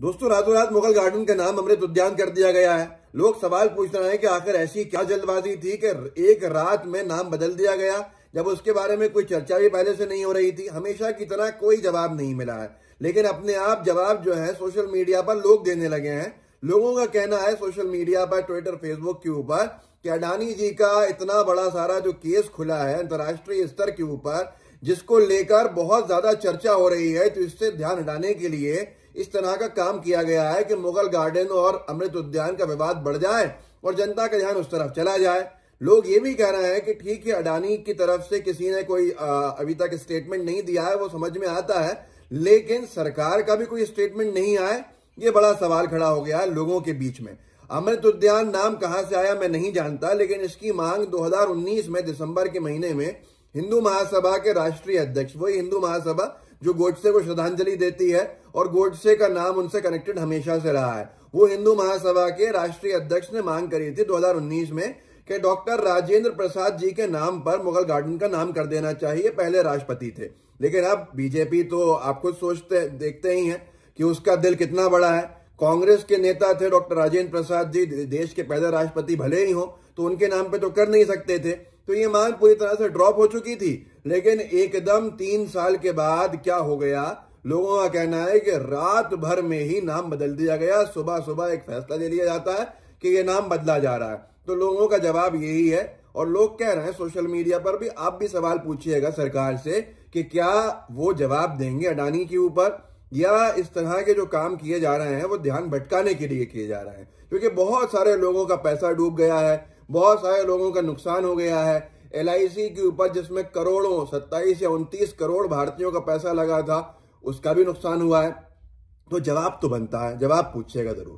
दोस्तों रातों रात मुगल गार्डन का नाम अमृत उद्यान कर दिया गया है लोग सवाल पूछ रहे हैं कि आखिर ऐसी क्या जल्दबाजी थी कि एक रात में नाम बदल दिया गया जब उसके बारे में कोई चर्चा भी पहले से नहीं हो रही थी हमेशा की तरह कोई जवाब नहीं मिला है लेकिन अपने आप जवाब जो है सोशल मीडिया पर लोग देने लगे हैं लोगों का कहना है सोशल मीडिया पर ट्विटर फेसबुक के ऊपर कि अडानी जी का इतना बड़ा सारा जो केस खुला है अंतर्राष्ट्रीय स्तर के ऊपर जिसको लेकर बहुत ज्यादा चर्चा हो रही है तो इससे ध्यान हटाने के लिए इस तरह का काम किया गया है कि मुगल गार्डन और अमृत उद्यान का विवाद बढ़ जाए और जनता का ध्यान उस तरफ चला जाए लोग ये भी कह रहे हैं कि ठीक है अडानी की तरफ से किसी ने कोई अभी तक स्टेटमेंट नहीं दिया है वो समझ में आता है लेकिन सरकार का भी कोई स्टेटमेंट नहीं आए ये बड़ा सवाल खड़ा हो गया है लोगों के बीच में अमृत उद्यान नाम कहां से आया मैं नहीं जानता लेकिन इसकी मांग 2019 में दिसंबर के महीने में हिंदू महासभा के राष्ट्रीय अध्यक्ष वही हिंदू महासभा जो गोडसे को श्रद्धांजलि देती है और गोडसे का नाम उनसे कनेक्टेड हमेशा से रहा है वो हिंदू महासभा के राष्ट्रीय अध्यक्ष ने मांग करी थी 2019 में कि डॉक्टर राजेंद्र प्रसाद जी के नाम पर मुगल गार्डन का नाम कर देना चाहिए पहले राष्ट्रपति थे लेकिन अब बीजेपी तो आप खुद सोचते देखते ही हैं कि उसका दिल कितना बड़ा है कांग्रेस के नेता थे डॉक्टर राजेंद्र प्रसाद जी देश के पहले राष्ट्रपति भले ही हो तो उनके नाम पे तो कर नहीं सकते थे तो ये मांग पूरी तरह से ड्रॉप हो चुकी थी लेकिन एकदम तीन साल के बाद क्या हो गया लोगों का कहना है कि रात भर में ही नाम बदल दिया गया सुबह सुबह एक फैसला दे लिया जाता है कि ये नाम बदला जा रहा है तो लोगों का जवाब यही है और लोग कह रहे हैं सोशल मीडिया पर भी आप भी सवाल पूछिएगा सरकार से कि क्या वो जवाब देंगे अडानी के ऊपर या इस तरह के जो काम किए जा रहे हैं वो ध्यान भटकाने के लिए किए जा रहे हैं क्योंकि बहुत सारे लोगों का पैसा डूब गया है बहुत सारे लोगों का नुकसान हो गया है एल के ऊपर जिसमें करोड़ों सत्ताईस या उनतीस करोड़ भारतीयों का पैसा लगा था उसका भी नुकसान हुआ है तो जवाब तो बनता है जवाब पूछेगा जरूर